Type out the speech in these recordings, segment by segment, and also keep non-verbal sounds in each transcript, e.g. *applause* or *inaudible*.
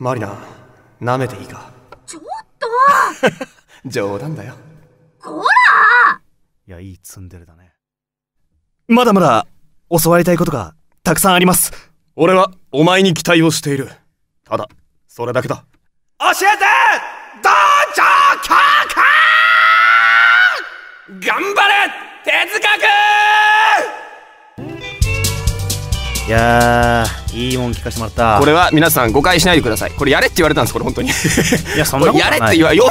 マリナ舐めていいかちょっと *laughs* 冗談だよこらいやいいツンデレだねまだまだ教わりたいことがたくさんあります俺はお前に期待をしているただそれだけだ教えて道場教官頑張れ哲学いやーいいもん聞かせてもらったこれは皆さん誤解しないでくださいこれやれって言われたんですこれ本当にいやそんなことやれって言われよ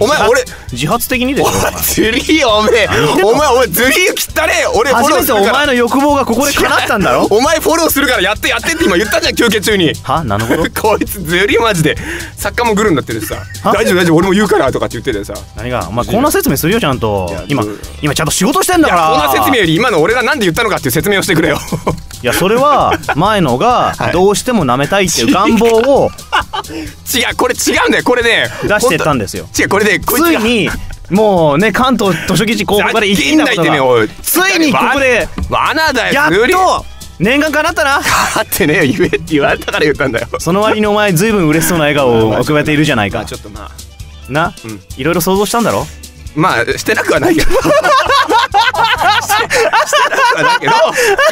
お前俺自発的にでしょズリーおめえお前お前ずりー切ったね俺フォローするから初めてお前の欲望がここで叶ったんだろお前フォローするからやってやってって今言ったじゃん休憩中にはなるほど *laughs* こいつずりマジで作家もグルになってるさ大丈夫大丈夫俺も言うからとかって言っててさ何がお前こんな説明するよちゃんと今今ちゃんと仕事してんだからこんな説明より今の俺が何で言ったのかっていう説明をしてくれよいやそれは前のがどうしても舐めたいっていう願望を、*laughs* 違うこれ違うんだよこれね出してたんですよ違うこれねついにもうね関東図書記事公開から行きんだことがついにここで罠だよやっと念願かなったなかってね言えって言われたから言ったんだよその割にお前ずいぶん嬉しそうな笑顔を浮かべているじゃないかちょっとまあな、うん、いろいろ想像したんだろまあしてなくはないけどい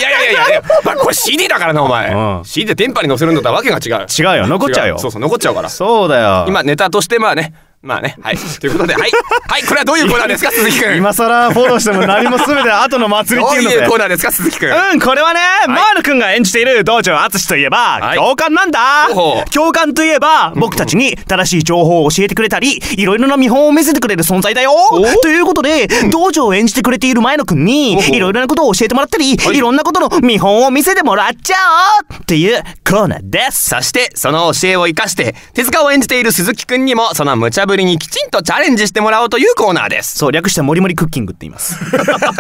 やいやいやいや、まあ、これ CD だからな、お前。うん、CD で電波に載せるのとはわけが違う。違うよ、残っちゃうよ。そうそう、残っちゃうから。そうだよ。今、ネタとして、まあね、まあね、はい。ということで、はい。はい、これはどういうコーナーですか、鈴木くん。今更フォローしても何も全て後の祭りっていうので。どういうコーナーですか、鈴木くん。うん、これはね、マールくんが演じている道場淳といえば、はい、教官なんだ。教官といえば、僕たちに正しい情報を教えてくれたり、いろいろな見本を見せてくれる存在だよ。ということで、道場を演じてくれている前野くんに、いろいろなことを教えてもらったり、いろんなことの見本を見せてもらっちゃおうっていうコーナーです。そして、その教えを生かして、手塚を演じている鈴木くんにも、その無茶ぶりにきちんとチャレンジしてもらおうというコーナーですそう略してもりもりクッキングって言います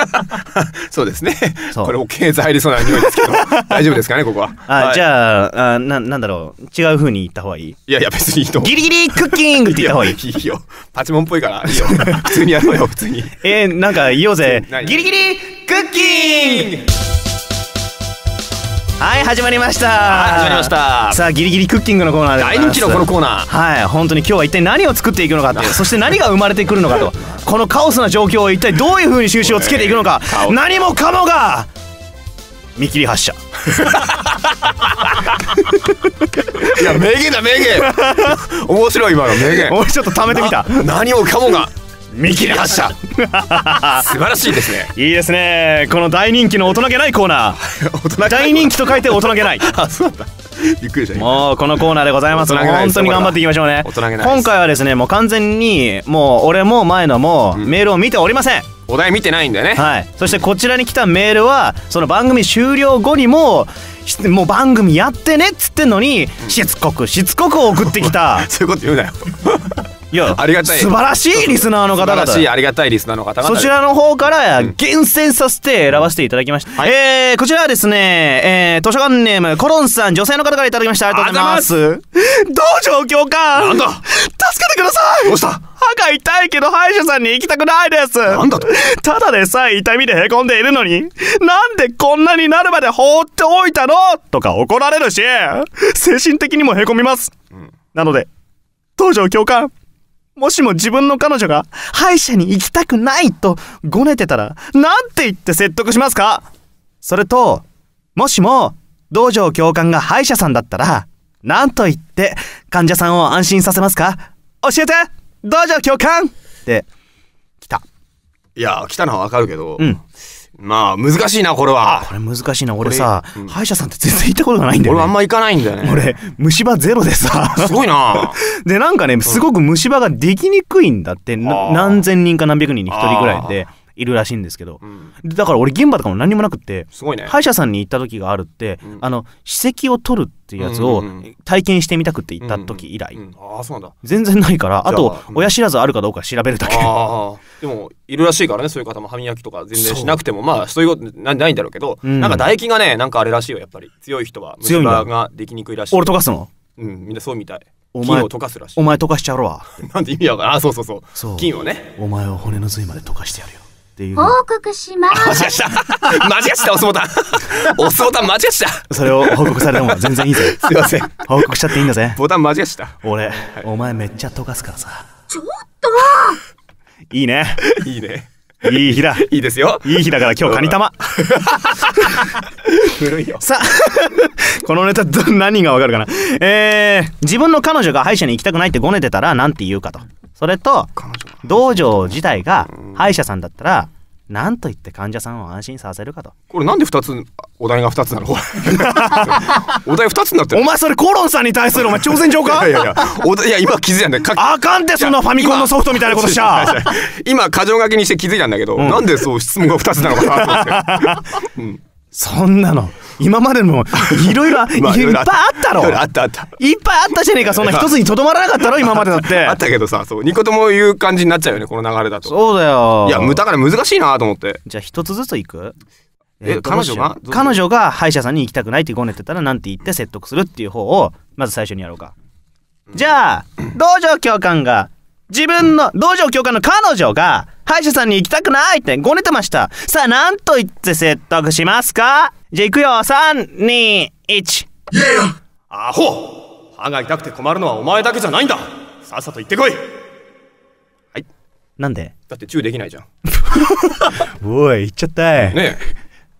*laughs* そうですねこれも経済入りそうな匂いですけど *laughs* 大丈夫ですかねここはあ、はい、じゃああななんだろう違うふうに言った方がいいいやいや別にいいとギリギリクッキングって言った方がいいいいよパチモンっぽいからいいよ *laughs* 普通にやろうよ普通にえー、なんか言おうぜギリギリクッキングはい始まりました、はい、始まりましたさあギリギリクッキングのコーナーで大人気のこのコーナーはい本当に今日は一体何を作っていくのかというそして何が生まれてくるのかとこのカオスな状況を一体どういうふうに収集をつけていくのか何もかもが見切り発車いや名言だ名言面白い今の名言俺 *laughs* ちょっと貯めてみた何をかもが見切り発車 *laughs* 素晴らしいですねいいですねこの大人気の大人気ないコーナー大人気と書いて大人気ない *laughs* あそうだびっくりしたもうこのコーナーでございます本当に頑張っていきましょうね今回はですねもう完全にもう俺も前野もメールを見ておりません、うんお題見てないんだよね、はい、そしてこちらに来たメールはその番組終了後にももう番組やってねっつってんのにしつこくしつこく送ってきた *laughs* そういうこと言うなよいやありがたい素晴らしいリスナーの方々素晴らしいありがたいリスナーの方々そちらの方から厳選させて選ばせていただきました、うんはい、えー、こちらはですね、えー、図書館ネームコロンさん女性の方からいただきましたありがとうございますどう状況かなんだ助けてくださいどうした歯が痛いけど歯医者さんに行きたくないですなんだとただでさえ痛みでへこんでいるのになんでこんなになるまで放っておいたのとか怒られるし精神的にもへこみます、うん、なので東条教官もしも自分の彼女が歯医者に行きたくないとごねてたら、なんて言って説得しますかそれと、もしも道場教官が歯医者さんだったら、なんと言って患者さんを安心させますか教えて道場教官って、来た。いや、来たのはわかるけど、うん。まあ難しいなこれはこれ難しいな俺さ、うん、歯医者さんって全然行ったことがないんだよ、ね、俺あんま行かないんだよね俺虫歯ゼロでさすごいな *laughs* でなんかねすごく虫歯ができにくいんだって、うん、何千人か何百人に1人ぐらいでいるらしいんですけど、うん、だから俺現場とかも何もなくってすごい、ね、歯医者さんに行った時があるって、あの歯石を取るっていうやつを体験してみたくって行った時以来、ああそうなんだ全然ないからあと親知らずあるかどうか調べるだけでもいるらしいからねそういう方も歯磨きとか全然しなくてもまあそういうことなないんだろうけど、うん、なんか唾液がねなんかあれらしいよやっぱり強い人は虫歯ができにくいらしい俺溶かすのうんみんなそうみたいお前溶かすらしいお前溶かしちゃうわ *laughs* なんて意味わからんあそうそうそうそう金をねお前を骨の髄まで溶かしてやるよ報告します間違えした *laughs* 間違えしたお相撲お相撲間違えしたそれを報告されても全然いいぜすいません報告しちゃっていいんだぜボタン間違えした俺、はい、お前めっちゃ溶かすからさちょっといいね。いいね。いい日だ。いいですよ。いい日だから今日カニ玉。*laughs* 古いよ。さあ、*laughs* このネタ何がわかるかな。えー、自分の彼女が歯医者に行きたくないってごねてたら何て言うかと。それと、道場自体が歯医者さんだったら、なんと言って患者さんを安心させるかとこれなんで2つお題が2つなの *laughs* お題2つになってるお前それコロンさんに対するお前挑戦状かいやいやおいや今気づいたんだよあかんってそんなファミコンのソフトみたいなことしちゃ *laughs* 今箇条書きにして気づいたんだけど、うん、なんでそう質問が2つなのかなと思って、*laughs* うんそんなの今までも *laughs* いろいろいっぱいあったろあったあったいっぱいあったじゃねえかそんな一つにとどまらなかったろ今までだって *laughs* あったけどさそう2個とも言う感じになっちゃうよねこの流れだとそうだよいやだから難しいなと思ってじゃあ一つずついくえー、彼女が彼女が歯医者さんに行きたくないってごねてたらなんて言って説得するっていう方をまず最初にやろうか、うん、じゃあ道場教官が自分の道場教官の彼女が歯医者さんに行きたくないってごねてました。さあ、なんと言って説得しますかじゃあ行くよ、3、2、1。イやアホ歯が痛くて困るのはお前だけじゃないんださっさと行ってこいはい。なんでだってチューできないじゃん。*laughs* おい、行っちゃったい。ねえ。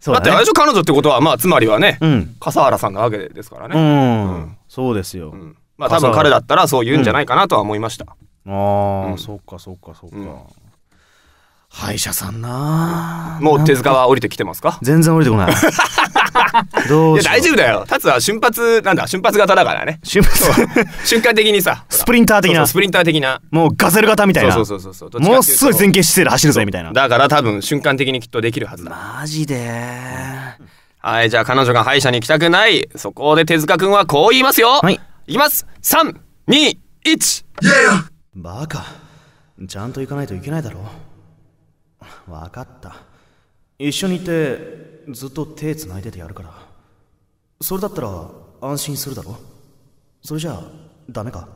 だね、だって最初彼女ってことはまあつまりはね、うん、笠原さんなわけですからね。うん、うん、そうですよ。うん、まあ多分彼だったらそう言うんじゃないかなとは思いました。ああ、そうかそうかそうか。歯医者さんなもう手塚は降りてきてますか全然降りてこない *laughs* どういや大丈夫だよ立つは瞬発なんだ瞬発型だからね瞬発瞬間的にさスプリンター的なスプリンター的なもうガゼル型みたいなそうそうそうそうもうすごい前傾姿勢で走るぜみたいなだから多分瞬間的にきっとできるはずだマジで、うん、はいじゃあ彼女が歯医者に行きたくないそこで手塚くんはこう言いますよはいいきます321バカちゃんと行かないといけないだろう分 *laughs* かった一緒にいてずっと手つないでてやるからそれだったら安心するだろそれじゃあダメか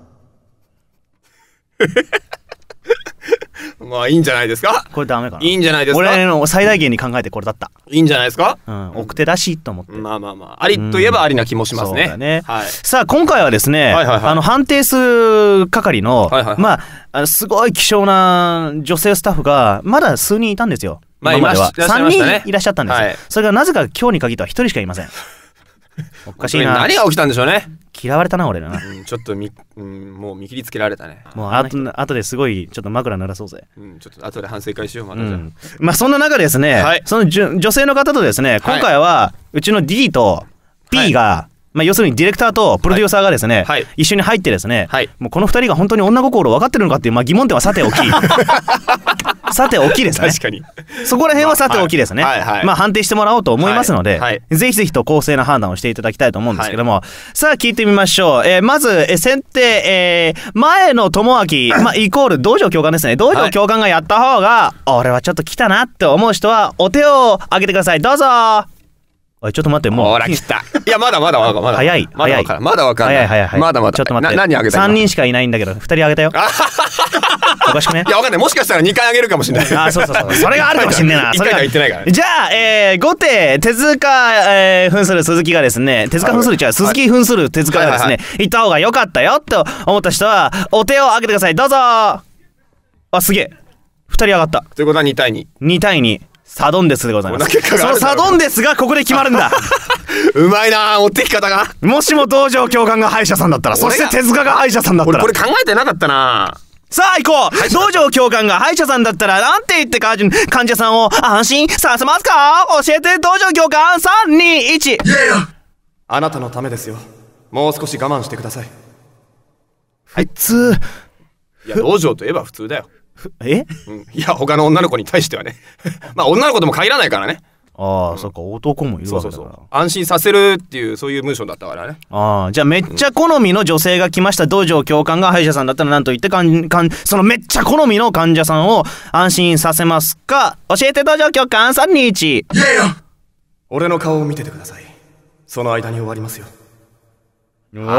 まあいいんじゃないですかこれダメかないいんじゃないですか俺の最大限に考えてこれだったいいんじゃないですかうん奥手らしいと思ってまあまあまあありといえばありな気もしますね,、ねはい、さあ今回はですね、はいはいはい、あの判定数係の、はいはいはい、まああすごい希少な女性スタッフがまだ数人いたんですよまあ、今までは3人いらっしゃったんですよ、はい、それがなぜか今日に限っては1人しかいませんおかしいな何が起きたんでしょうね嫌われたな俺らな、うん、ちょっとみ、うん、もう見切りつけられたねもうあとあとですごいちょっと枕鳴らそうぜ、うん、ちょっと後で反省会しようまたじゃ、うん、まあそんな中ですね、はい、その女性の方とですね今回はうちの D と P が、はいまあ、要するにディレクターとプロデューサーがですね、はい、一緒に入ってですね、はい、もうこの二人が本当に女心を分かってるのかっていう、まあ、疑問点はさておき *laughs* さておきですね確かにそこら辺はさておきですね、まあ、はいはいまあ、判定してもらおうと思いますので、はいぜひぜひと公正な判断をしていただきたいと思うんですけども、はい、さあ聞いてみましょう、えー、まず、え先手、えー、前の智明、*coughs* まあ、イコール道場教官ですね道場教官がやった方が、俺はちょっと来たなって思う人はお手を挙げてくださいどうぞちょっと待って、もう。ほら、来た。いや、まだまだまだまだ。*laughs* 早い。まだからん。まだわかんない。早い早いまだまだ。ちょっと待って。何あげた ?3 人しかいないんだけど、2人あげたよ。*laughs* おかしくねいや、わかんない。もしかしたら2回あげるかもしれない。あ、そうそうそう。*laughs* それがあるかもしんねえな。1回か言ってないから。じゃあ、え後手、手塚、えー、扮する鈴木がですね、手塚扮する、違う、鈴木扮する手塚がですね、行った方が良かったよと思った人は、お手をあげてください。どうぞあ、すげえ。2人上がった。ということは2対2。2対2。サドンデスでございますそのサドンデスがここで決まるんだ *laughs* うまいな持ってき方がもしも道場教官が歯医者さんだったらそして手塚が歯医者さんだったらこれ考えてなかったなさあ行こう道場教官が歯医者さんだったらなんて言ってか患者さんを安心させますか教えて道場教官321あなたのためですよもう少し我慢してください普通いや道場といえば普通だよえ、いや他の女の子に対してはね *laughs* まあ女の子でも限らないからねああ、そっか男もいるわけだ安心させるっていうそういう文章だったからねああじゃあめっちゃ好みの女性が来ました、道場教官が歯医者さんだったらなんと言ってかんかんそのめっちゃ好みの患者さんを安心させますか教えて道場教官321いや俺の顔を見ててくださいその間に終わりますよおいおい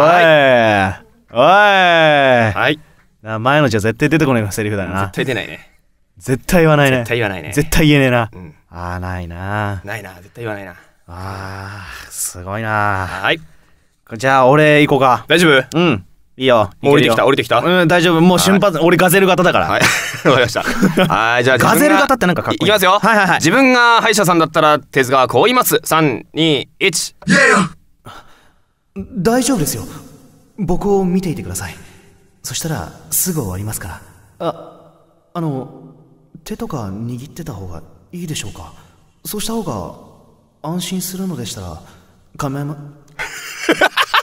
はいな前のじゃ絶対出てこないセリフだな。絶対出ないね。絶対言わないね。絶対言わないね。絶対言えねえな。うん、ああ、ないな。ないな、絶対言わないな。ああ、すごいな。はい。じゃあ、俺行こうか。大丈夫うん。いいよ。もう降りてきた、降りてきた。うん、大丈夫。もう瞬発、俺ガゼル型だから。はい。*laughs* わかりました。はい、じゃあ、ガゼル型ってなんかかっこいい。いきますよ。はいはいはい。自分が歯医者さんだったら、手塚はこう言います。3、2、1。大丈夫ですよ。僕を見ていてください。そしたらすぐ終わりますからああの手とか握ってた方がいいでしょうかそうした方が安心するのでしたら亀山、ま、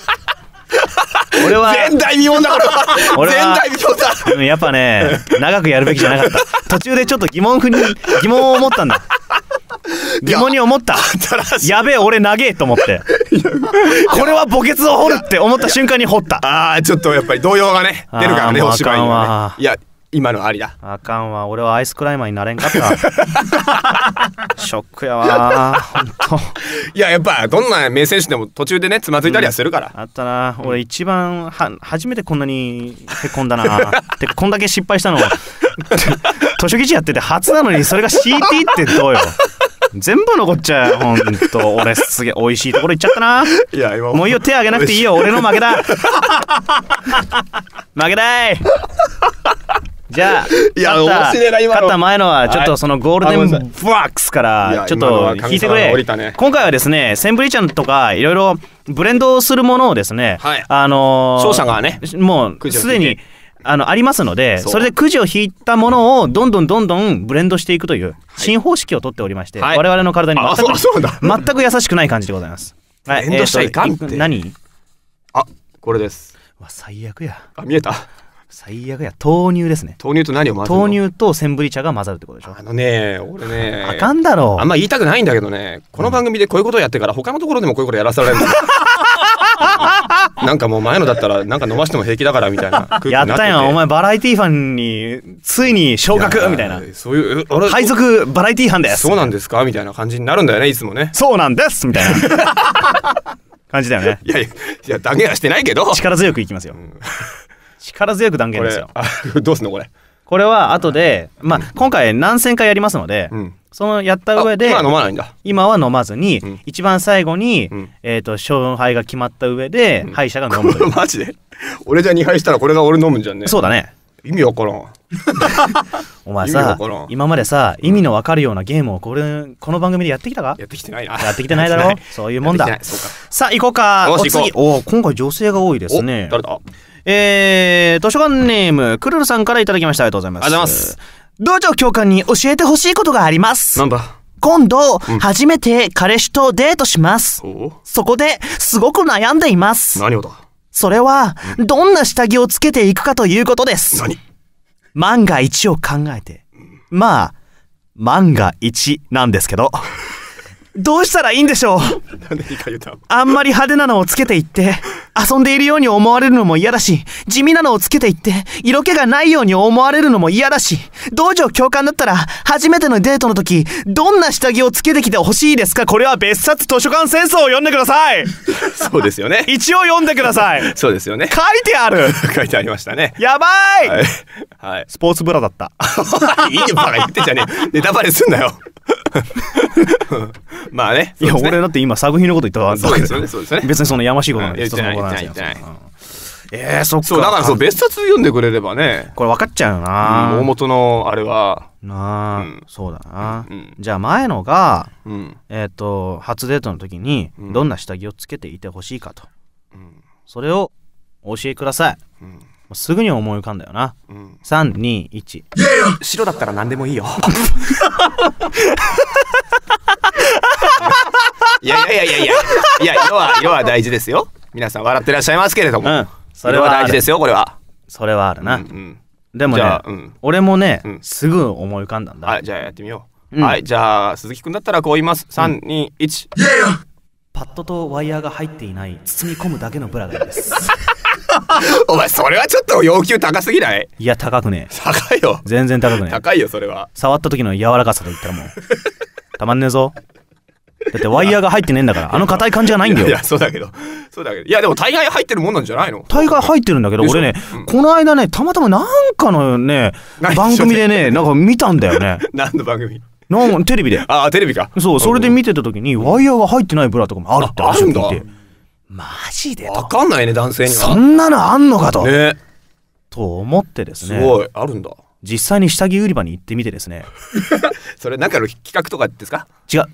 *laughs* 俺は前代未聞だ *laughs* 俺は前代未聞だやっぱね長くやるべきじゃなかった途中でちょっと疑問風に疑問を持ったんだ疑問に思ったやべえ俺投えと思って *laughs* これは墓穴を掘るって思った瞬間に掘ったああちょっとやっぱり動揺がね出るからねお芝居には、いや今のありだあかんわ俺はアイスクライマーになれんかった *laughs* ショックやわ本当いややっぱどんな名選手でも途中でねつまずいたりはするから、あったな俺一番は初めてこんなにへこんだな *laughs* てこんだけ失敗したのは。*laughs* 図書記事やってて初なのにそれが CT ってどうよ全部残っちゃうほんと俺すげえ美味しいところ行っちゃったないや今もういいよ手あげなくていいよ俺の負けだ *laughs* 負けだいじゃあいや勝った面白いな今勝った前のはちょっとそのゴールデンワックスからちょっと聞いてくれ、ね、今回はですねセンブリちゃんとかいろいろブレンドするものをですね、はい、あのー、勝者がねもうすでにあのありますのでそれでくじを引いたものをどんどんどんどんブレンドしていくという新方式を取っておりまして、はい、我々の体に全く全く優しくない感じでございます。はい、ブレンドしちゃいかんって、えー、何あこれです。わ最悪や。あ見えた最悪や豆乳ですね豆乳と何を混ぜるの豆乳とセンブリ茶が混ざるってことでしょあのね俺ねあかんだろうあんま言いたくないんだけどねこの番組でこういうことをやってから他のところでもこういうことやらされるの *laughs* なんかもう前のだったらなんか伸ばしても平気だからみたいな *laughs* やったやんお前バラエティーファンについに昇格みたいなそういうあれ配属バラエティーンですそうなんですかみたいな感じになるんだよねいつもねそうなんですみたいな *laughs* 感じだよねいやいや断言はしてないけど力強くいきますよ、うん、力強く断言ですよどうすんのこれこれは後で、まあ、今回何千回やりますので、そのやった上で今は飲まないんだ今は飲まずに、一番最後に、えー、と勝敗が決まった上で、敗者が飲む *laughs* マジで俺じゃ二敗したらこれが俺飲むんじゃんねそうだね意味わからん *laughs* お前さ今までさ意味のわかるようなゲームをこれこの番組でやってきたかやってきてないなやってきてないだろ *laughs* そういうもんださあ行こうかお次お今回女性が多いですね誰だえー、図書館ネーム、くるるさんからいただきました。ありがとうございます。ありがとうございます。道場教官に教えてほしいことがあります。なんだ今度、初めて彼氏とデートします。そこで、すごく悩んでいます。何をだそれは、どんな下着をつけていくかということです。何万が一を考えて。まあ、万が一なんですけど。*laughs* どうしたらいいんでしょう何で言ったあんまり派手なのをつけていって、遊んでいるように思われるのも嫌だし、地味なのをつけていって、色気がないように思われるのも嫌だし、道場教官だったら、初めてのデートの時、どんな下着をつけてきてほしいですかこれは別冊図書館戦争を読んでくださいそうですよね。*laughs* 一応読んでください。そうですよね。書いてある *laughs* 書いてありましたね。やばい、はい、はい、スポーツブラだった。*laughs* いいよ、バカ言ってじゃねえ。ネタバレすんなよ。*laughs* まあね。いや、俺だって今作品のこと言ったわけですよね、そうですね。別にそのやましいことなんて言ってない。言ってない。ええ、そっか。そう、だからそう、別冊読んでくれればね。これ分かっちゃうよな。大元のあれは。なあ、そうだな。じゃあ前のが、えっと、初デートの時に、どんな下着をつけていてほしいかと。それをお教えください。うすぐに思い浮かんだよな。うん、3、2、1。白だったら何でもいいよ。い *laughs* やいやいやいやいや、い色は、色は大事ですよ。皆さん笑ってらっしゃいますけれども。うん、それは大事ですよ、これは。それはあるな。うんうんでもね、うん、俺もね、うん、すぐ思い浮かんだんだ。はい、じゃあやってみよう。うん、はい、じゃあ鈴木くんだったらこう言います。三二一。パッドとワイヤーが入っていない包み込むだけのブラがいいです。*laughs* お前それはちょっと要求高すぎないいや高くね高いよ全然高くね高いよそれは触った時の柔らかさといったらもうたまんねえぞだってワイヤーが入ってねえんだからあの硬い感じがないんだよいやそうだけどそうだけどいやでも大概入ってるもんなんじゃないの大概入ってるんだけど俺ね、うん、この間ねたまたまなんかのね番組でね *laughs* なんか見たんだよね何の番組なんテレビでああテレビかそうそれで見てた時に、ワイヤーが入ってないブラとかもあるってあるんだてマジでわかんないね男性にはそんなのあんのかと、ね、と思ってですねすごいあるんだ実際に下着売り場に行ってみてですね *laughs* それかの企画とかですか違う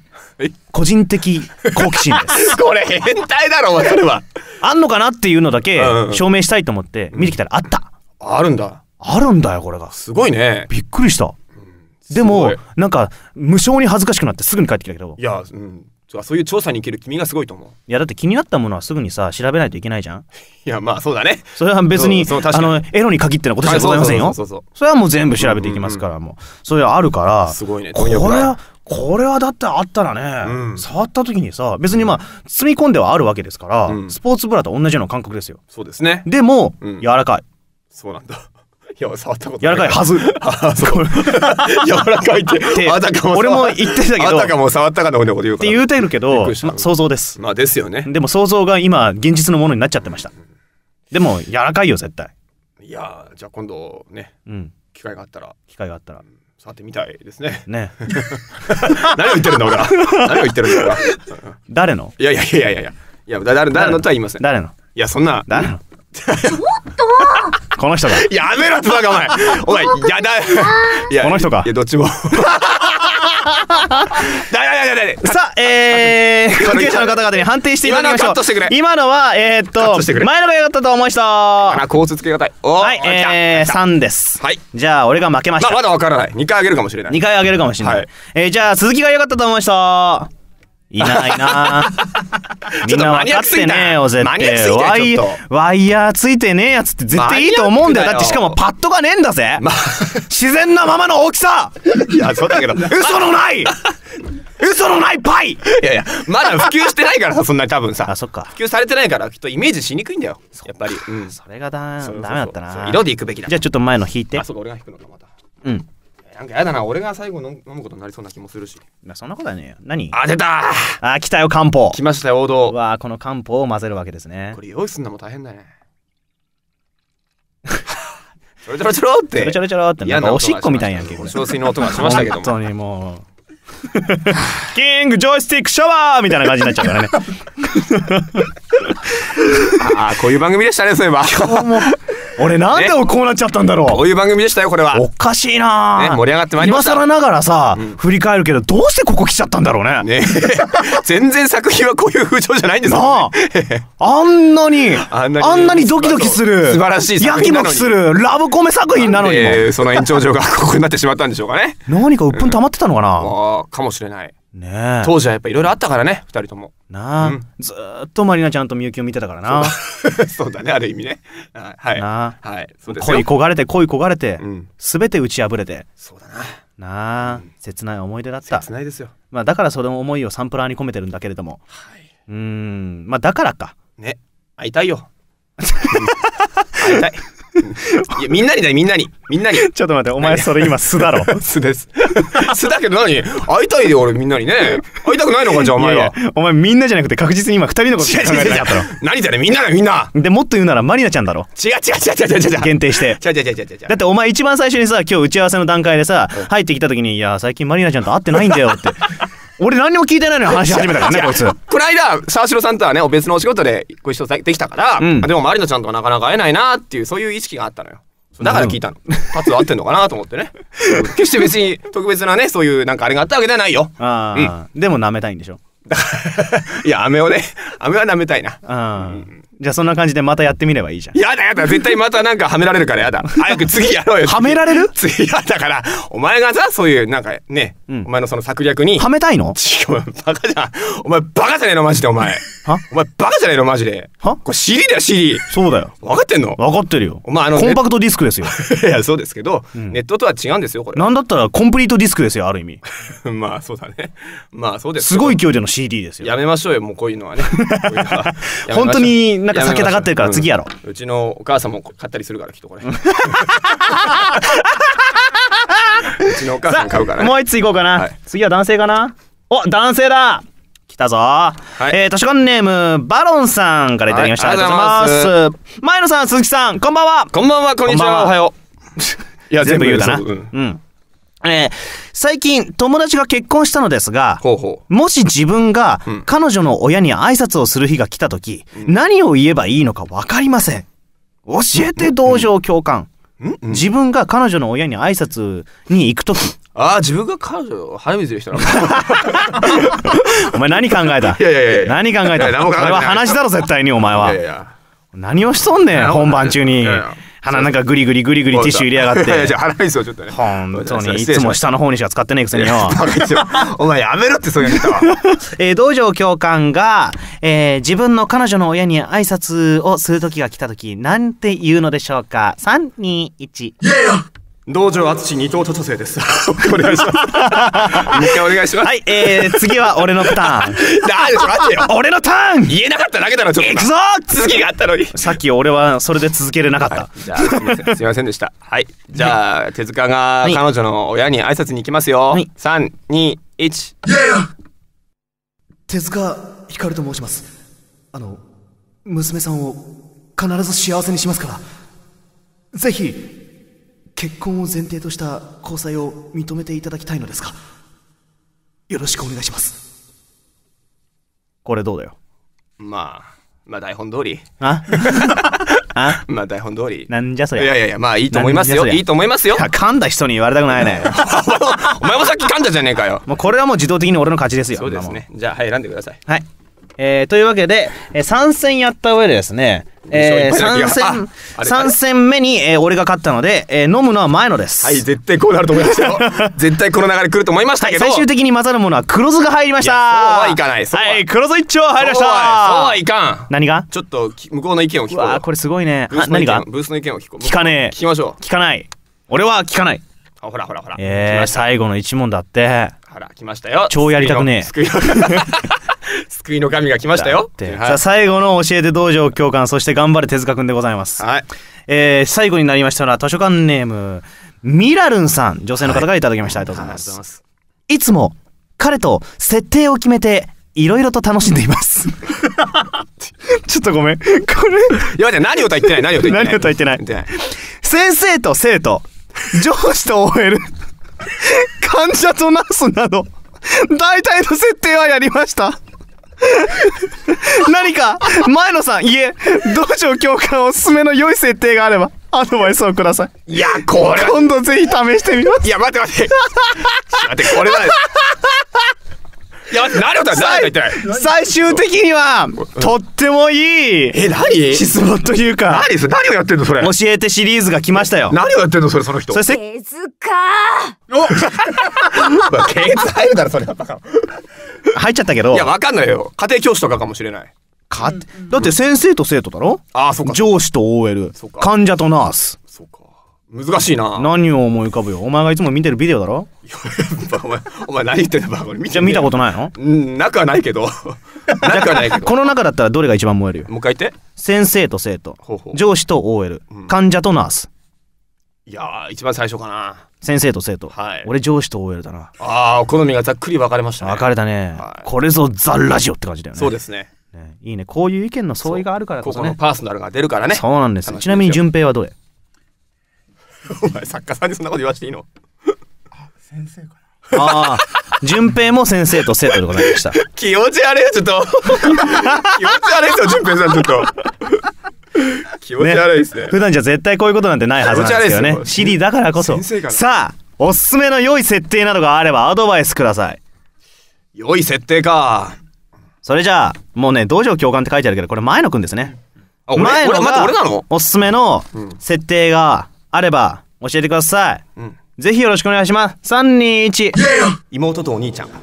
個人的好奇心です *laughs* これ変態だろそれはあんのかなっていうのだけ証明したいと思って見てきたらあった、うん、あるんだあるんだよこれがすごいねびっくりした、うん、でもなんか無性に恥ずかしくなってすぐに帰ってきたけどいや、うん、そういう調査に行ける君がすごいと思ういやだって気になったものはすぐにさ調べないといけないじゃんいやまあそうだねそれは別にあのエロに限ってのことじゃございませんよそれはもう全部調べていきますから、うんうん、もうそれはあるからすごいねこれはこれはだってあったらね、うん、触った時にさ別にまあ積み込んではあるわけですから、スポーツブラと同じような感覚ですよそうですねでも、柔らかいそうなんだいや触ったこと柔らかいはず *laughs* 柔らかいってあたかも俺も言ってたけどあたかも触ったかのようなこと言うって言うてるけど、ま、想像ですまあですよねでも想像が今現実のものになっちゃってました、でも柔らかいよ絶対いやじゃあ今度ね、うん、機会があったら機会があったら、触ってみたいですね。ね。*laughs* 何を言ってるんだ俺は。何を言ってるんだ俺誰の？いやいやいやいやいや。いや誰誰のとは言いません。誰の？いやそんな。誰の？*laughs* とこの人だやめろつばかお前 *laughs* お前やだこの人かいやどっちも *laughs* さあ、えー、関係者の方々に判定していただきましょう。今のは、えっと、前のが良かったと思う人。あら、コースつけがたい。はい、えー、3です。はい。じゃあ、俺が負けました。まだわからない。2回あげるかもしれない。2回あげるかもしれない。はい、えじゃあ、鈴木が良かったと思う人。いないな *laughs* みんな分かってねえよ、絶対。ワイワイヤーついてねえやつって絶対いいと思うんだよ。だってしかもパッドがねえんだぜ。ま、自然なままの大きさいや、そうだけど。*laughs* 嘘のない嘘のないパイいやいや、まだ普及してないからさ、*laughs* そんなに多分さ。あ、そっか。普及されてないから、きっとイメージしにくいんだよ。やっぱり。うん、それがだ、ダメだったな。色でいくべきだ。じゃあちょっと前の引いて。あ、そこ俺が引くのか、また。うん。なんかやだな、俺が最後飲むことになりそうな気もするし。まあ、そんなことはねえよ。何あ、出たあ、来たよ、漢方。来ましたよ、王道。わあ、この漢方を混ぜるわけですね。これ用意すんのも大変だね。*laughs* ちょろちょろちょろって。ちょろちょろって。いや、おしっこみたいやんけ、これ。憔の音がしましたけど本当にもう。キングジョイスティックシャワーみたいな感じになっちゃうからね。*laughs* ああ、こういう番組でしたね、そういえば。今日も俺なんでこうなっちゃったんだろう、ね、こういう番組でしたよこれはおかしいな、ね、盛り上がってまいりました今更ながらさ、うん、振り返るけどどうしてここ来ちゃったんだろうねね *laughs* 全然作品はこういう風潮じゃないんですよ、ね、*laughs* あんなにあんなにドキドキする素晴らしい作品なのにやきもきするラブコメ作品なのにその延長上がここになってしまったんでしょうかね何か鬱憤溜まってたのかな、うん、かもしれないね当時はやっぱいろいろあったからね2人ともなあ、うん、ずっとまりなちゃんとみゆきを見てたからな *laughs* そうだねある意味ねはいなあ、はい、そうです恋焦がれて恋焦がれて、うん、全て打ち破れてそうだななあ、うん、切ない思い出だった切ないですよ、まあ、だからその思いをサンプラーに込めてるんだけれども、はい、うんまあだからかね会いたいよ *laughs* 会いたいいやみんなにだよみんなにみんなにちょっと待ってお前それ今素だろ *laughs* 素です素だけど何会いたいよ俺みんなにね会いたくないのかじゃあお前はいやいやお前みんなじゃなくて確実に今二人のこと考えてなかっろ何だよみんなだみんなでもっと言うならマリナちゃんだろ違う違う違う違う違う限定して違う違う違う違うだってお前一番最初にさ今日打ち合わせの段階でさ入ってきた時に「いや最近マリナちゃんと会ってないんだよ」って俺何も聞いてないのに話し始めたからねこいつこの間沢城さんとはね別のお仕事でご一緒できたから、うん、でもまりのちゃんとはなかなか会えないなっていうそういう意識があったのよだから聞いたの。パツ合ってんのかなと思ってね。決して別に特別なね、そういうなんかあれがあったわけではないよ。うん、でも舐めたいんでしょ。*laughs* いや、飴をね、飴は舐めたいな。うん、じゃあそんな感じでまたやってみればいいじゃん。やだやだ、絶対またなんかはめられるからやだ。早く次やろうよ。はめられる *laughs* 次やだから、お前がさ、そういうなんかね、うん、お前のその策略に。はめたいの違う、バカじゃん。お前バカじゃねえのマジでお前。はお前バカじゃねえのマジで。はこれ CD だよ CD。そうだよ。分かってんの分かってるよ。お前あの。コンパクトディスクですよ。*laughs* いや、そうですけど、うん、ネットとは違うんですよ、これ。なんだったらコンプリートディスクですよ、ある意味。*laughs* まあそうだね。まあそうです。すごい勢いでの CD ですよ。やめましょうよ、もうこういうのはね。本当になんか避けたがってるから次やろううちのお母さんも買ったりするからきっとこれ *laughs* うちのお母さん買うから、ね、もう一ついこうかな、はい、次は男性かなお男性だ来たぞ、はい、えー、図書館ネームバロンさんからいただきました、はい、ありがとうございます前野さん鈴木さんこんばんはこんばんはこんにちはおはよういや全部言うだなうん、うんえー、最近友達が結婚したのですがほうほうもし自分が彼女の親に挨拶をする日が来た時、うん、何を言えばいいのか分かりません教えて同情共感、うんうん、自分が彼女の親に挨拶に行く時ああ自分が彼女を鼻水でし人な *laughs* お前何考えたいやいやいや何考えたお前は話だろ絶対にお前は何をしとんねん本番中に。いやいや鼻なんかグリグリグリグリティッシュ入れやがって。いやい鼻水をちょっとね。本当に、いつも下の方にしか使ってないくせによ。*laughs* お前やめろってそういうネタは。*laughs* えー、道場教官が、えー、自分の彼女の親に挨拶をする時が来た時、なんて言うのでしょうか。3、2、1。イエー道場敦二等著書生です。お願いします。もう一回お願いします。はい、えー、次は俺のターン。なんで待ってよ。俺のターン。言えなかっただけだろちょっと。行くぞ。次があったのに。さっき俺はそれで続けれなかった。はい、じゃあすみません。すみませんでした。はい。じゃあ手塚が彼女の親に挨拶に行きますよ。三二一。手塚ひかると申します。あの娘さんを必ず幸せにしますから。ぜひ結婚を前提とした交際を認めていただきたいのですかよろしくお願いしますこれどうだよまあまあ台本通りあ *laughs* あまあ台本通りなんじゃそりゃいやいやいやまあいいと思いますよいいと思いますよ噛んだ人に言われたくないね *laughs* お前もさっき噛んだじゃねえかよもうこれはもう自動的に俺の勝ちですよそうですねじゃあはい選んでくださいはいえー、というわけで、えー、3戦やった上でですね、えー、3戦、3戦目に、えー、俺が勝ったので、えー、飲むのは前野です。はい、絶対こうなると思いましたよ。*laughs* 絶対この流れ来ると思いましたけど。最終的に混ざるものは黒酢が入りました。そうはいかない。はい、黒酢一丁入りました。そうはいかん。何がちょっと、向こうの意見を聞こう。わこれすごいね。何がブースの意見を聞こう。聞かねえ。聞きましょう。聞かない。俺は聞かない。あ、ほらほらほら。えー、最後の一問だって。ほら、来ましたよ。超やりたくねえ。救いの神が来ましたよ。はい、さあ最後の教えて道場教官そして頑張れ手塚くんでございます。はい、えー、最後になりましたのは図書館ネームミラルンさん女性の方からいただきました、はい、ありがとうございます。いつも彼と設定を決めていろいろと楽しんでいます *laughs* ちょっとごめん。これいや、何を言ってない、何を言ってない。先生と生徒、上司と OL、*laughs* 患者とナースなど、大体の設定はやりました。*laughs* 何か前野さんいえ道場教官おすすめの良い設定があればアドバイスをくださいいやこれ今度ぜひ試してみますいや待って待って待ってこれは *laughs* いや待って何を言ったら最終的にはとってもいいえ何質問というか何何をやってんのそれ教えてシリーズが来ましたよ何をやってんのそれその人それせ *laughs* ケズかおズ入るだろそれ入っちゃったけどいやわかんないよ家庭教師とかかもしれないか、だって先生と生徒だろああそうか上司と OL 患者とナースそうか難しいな何を思い浮かぶよお前がいつも見てるビデオだろお前お前何言ってんだバカ見じゃ見たことないのうんなくはないけど *laughs* なくはないけどこの中だったらどれが一番燃えるよもう一回言って先生と生徒ほほうう上司と OL、うん、患者とナースいや一番最初かな先生と生徒、はい、俺上司と OL だなああ好みがざっくり分かれましたね分かれたね、はい、これぞザ・ラジオって感じだよねそうですねねいいねこういう意見の相違があるからこそ、ね、ここパーソナルが出るからねそうなんですちなみに順平はどれお前作家さんにそんなこと言わしていいのあ先生かなああ順平も先生と生徒でございました *laughs* 気持ち悪いちょっと *laughs* 気持ち悪いですよ順平さんちょっと *laughs* 気持ち悪いですね普段じゃ絶対こういうことなんてないはずなんですよねす CD だからこそさあおすすめの良い設定などがあればアドバイスください良い設定かそれじゃあもうね道場教官って書いてあるけどこれ前野くんですねあ前野が俺俺なのおすすめの設定があれば教えてください、うん、ぜひよろしくお願いします321 *laughs* 妹とお兄ちゃん *laughs*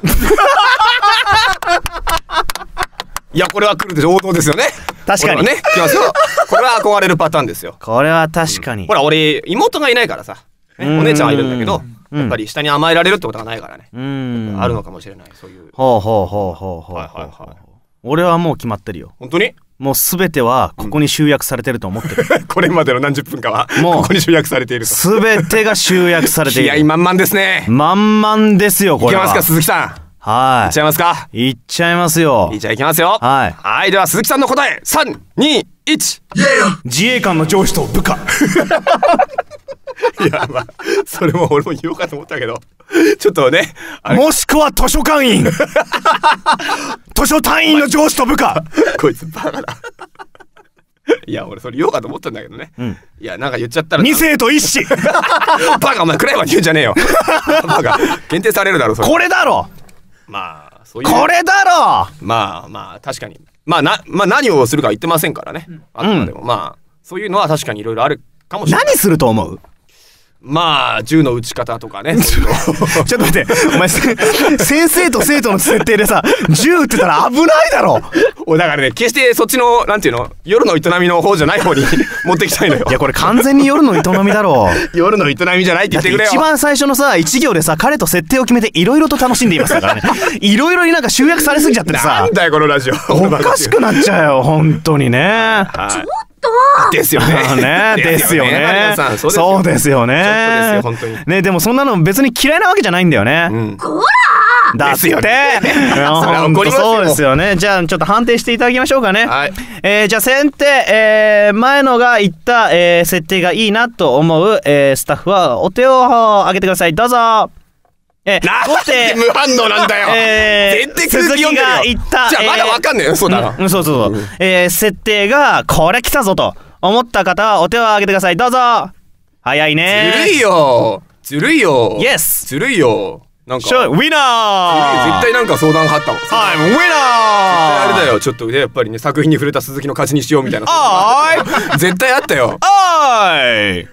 いやこれは来るでしょ王道ですよね確かにね来ますよ *laughs* これは憧れるパターンですよこれは確かに、うん、ほら俺妹がいないからさ、ね、お姉ちゃんはいるんだけどやっぱり下に甘えられるってことがないからねあるのかもしれないそういうほうほうほうほうほうはいはいはい俺はもう決まってるよ本当にもうすべてはここに集約されてると思ってる、うん、これまでの何十分かはもうここに集約されているすべてが集約されている *laughs* い満々ですね満々ですよこれはいけますか鈴木さんはい。いっちゃいますかいっちゃいますよ。いっちゃいきますよ。はい。はい。では、鈴木さんの答え、3、2、1。自衛官の上司と部下。いや、まあ、それも俺も言おうかと思ったけど、ちょっとね。もしくは図書館員 *laughs* 図書隊員の上司と部下こいつバカだ。いや、俺それ言おうかと思ったんだけどね。うん、いや、なんか言っちゃったら。二世と一子 *laughs* バカ、お前、くらいは言うんじゃねえよ。バカ、限定されるだろ、それ。これだろまあ、そういう。これだろまあまあ、確かに。まあ、な、まあ何をするか言ってませんからね。あくまでも、まあ、そういうのは確かにいろいろあるかもしれない。何すると思うまあ銃の撃ち方とかね *laughs* ちょっと待ってお前先生と生徒の設定でさ銃撃ってたら危ないだろおだからね決してそっちのなんていうの夜の営みの方じゃない方に *laughs* 持ってきたいのよいやこれ完全に夜の営みだろ夜の営みじゃないって言ってくれよ一番最初のさ一行でさ彼と設定を決めていろいろと楽しんでいましたからねいろいろになんか集約されすぎちゃってさなんだよこのラジオおかしくなっちゃうよ本当にね、はい *laughs* ですよね。ですよね。そうですよね。ねでもそんなの別に嫌いなわけじゃないんだよね。こら。だって。そうですよね。じゃあちょっと判定していただきましょうかね。はえじゃあ先手、えー、前のが言った、えー、設定がいいなと思う、えー、スタッフはお手を挙げてください。どうぞ。えなんで無反応なんだよ、えー、全然空気読んでるよったじゃあまだわかんねえよ、えー、そうだな、うん、そうそうそう、えー、設定がこれ来たぞと思った方はお手を挙げてくださいどうぞ早いねずるいよずるいよ Yes ずるいよなんか、s u ウィナー絶対なんか相談があったもん。はい、ウィナーあれだよ、ちょっとね、やっぱりね、作品に触れた鈴木の勝ちにしようみたいな。あーい *laughs* 絶対あったよ。あーい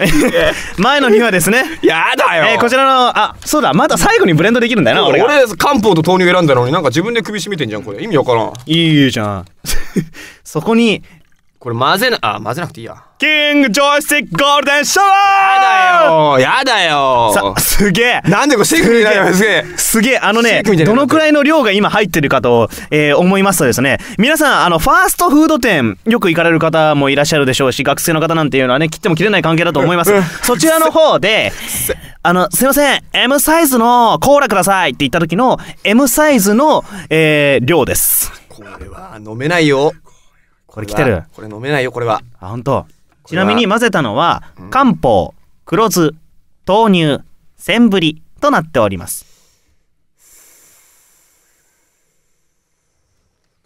*laughs* 前の2はですねやだよ、えーこちらのあそうだまだ最後にブレンドできるんだよな俺俺漢方と豆乳選んだのになんか自分で首絞めてんじゃんこれ意味わからんいいじゃん *laughs* そこにこれ混ぜな、あ、混ぜなくていいや。キングジョイスティックゴールデンシャワーやだよやだよさ、すげえなんでこれシェフみたいなすげえすげえあのね、どのくらいの量が今入ってるかと、えー、思いますとですね、皆さん、あの、ファーストフード店、よく行かれる方もいらっしゃるでしょうし、学生の方なんていうのはね、切っても切れない関係だと思います。そちらの方で、あの、すいません、M サイズのコーラくださいって言った時の、M サイズの、えー、量です。これは飲めないよ。これ来てるこれ飲めないよこれはあ本当ちなみに混ぜたのは、うん、漢方黒酢豆乳ンぶりとなっております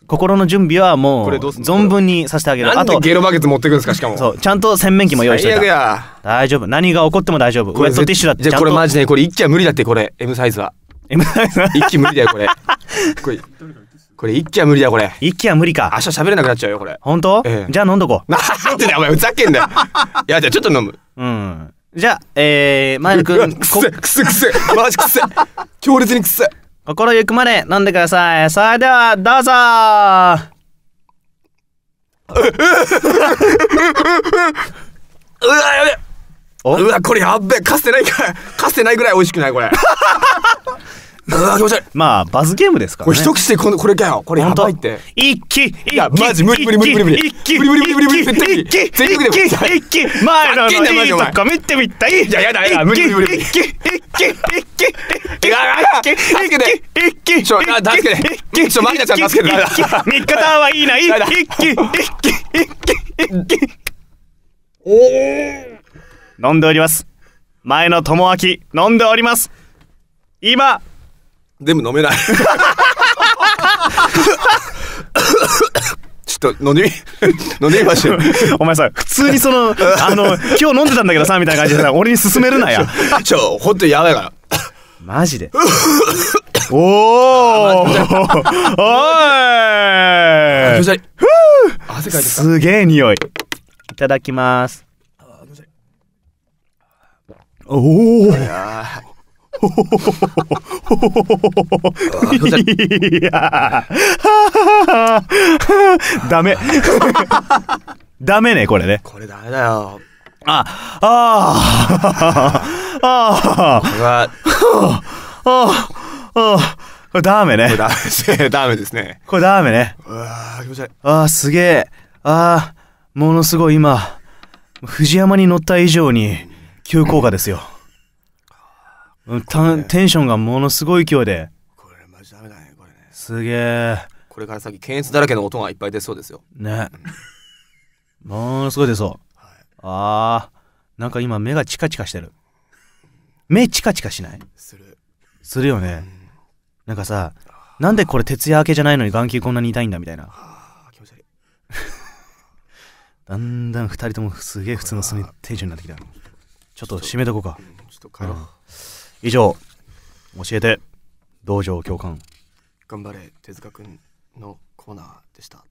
心の準備はもう存分にさせてあげるあとゲロバケツ持ってくんですかしかもそうちゃんと洗面器も用意していた大丈夫何が起こっても大丈夫ウェットティッシュだってじゃあこれマジでこれ一気は無理だってこれ M サイズは M サイズは一気無理だよこれ *laughs* これこれ一気は無理だこれ一気は無理か明日喋れなくなっちゃうよこれ本当、ええ、じゃあ飲んどこ *laughs* なんでだお前ふざけんなよ *laughs* いやじゃあちょっと飲むうんじゃあえー、マイル君くせくせくせマジくせ強烈にくせ心ゆくまで飲んでくださいそれではどうぞうわやべうわこれやべかつてないかかつてないぐらい美味しくないこれ *laughs* 気持ち悪いまあバズゲームですからこねれ一口でこのこれかよこれやばいって一気一気いやマジ無理無理無理無理一気無理無理無理無理無理一気一気全力で無理一気一気前のざっくりだマいいジおと前こ見てみたいいややだやだ無理無理無理一気一気一気いやいやいや助けて一気一気ちょな助けて一気ちょマリナちゃん助けて一気味方はいいな一やだ気一気一気一気一気飲んでおります前の友明飲んでおります今全部飲めない *laughs* ちょっと飲んでみ *laughs* 飲んでみましょうお前さ普通にその *laughs* あの今日飲んでたんだけどさみたいな感じでさ俺に勧めるなやちょほんとやばいからマジでおおおいいすげえ匂いいただきますおおい *laughs* やダメ。*laughs* ダメね、これね。これダメだよ。あ、ああ、ああ、これあダメね。これダメですね。ダメですね。これダメね。うわあ、気持ち悪い。あすげえ。ああ、ものすごい今、藤山に乗った以上に急降下ですよ。うん、テンションがものすごい勢いで。これマジダメだね、これね。すげえ。これから先、検閲だらけの音がいっぱい出そうですよ。ね。ものすごい出そう。はい、ああ、なんか今目がチカチカしてる。目チカチカしないする。するよね。うん、なんかさ、なんでこれ徹夜明けじゃないのに眼球こんなに痛いんだみたいな。気持ち悪い。*laughs* だんだん二人ともすげえ普通のテンションになってきた。ちょっと締めとこうか。ちょっと帰ろう。うん以上教えて道場教官頑張れ手塚くんのコーナーでした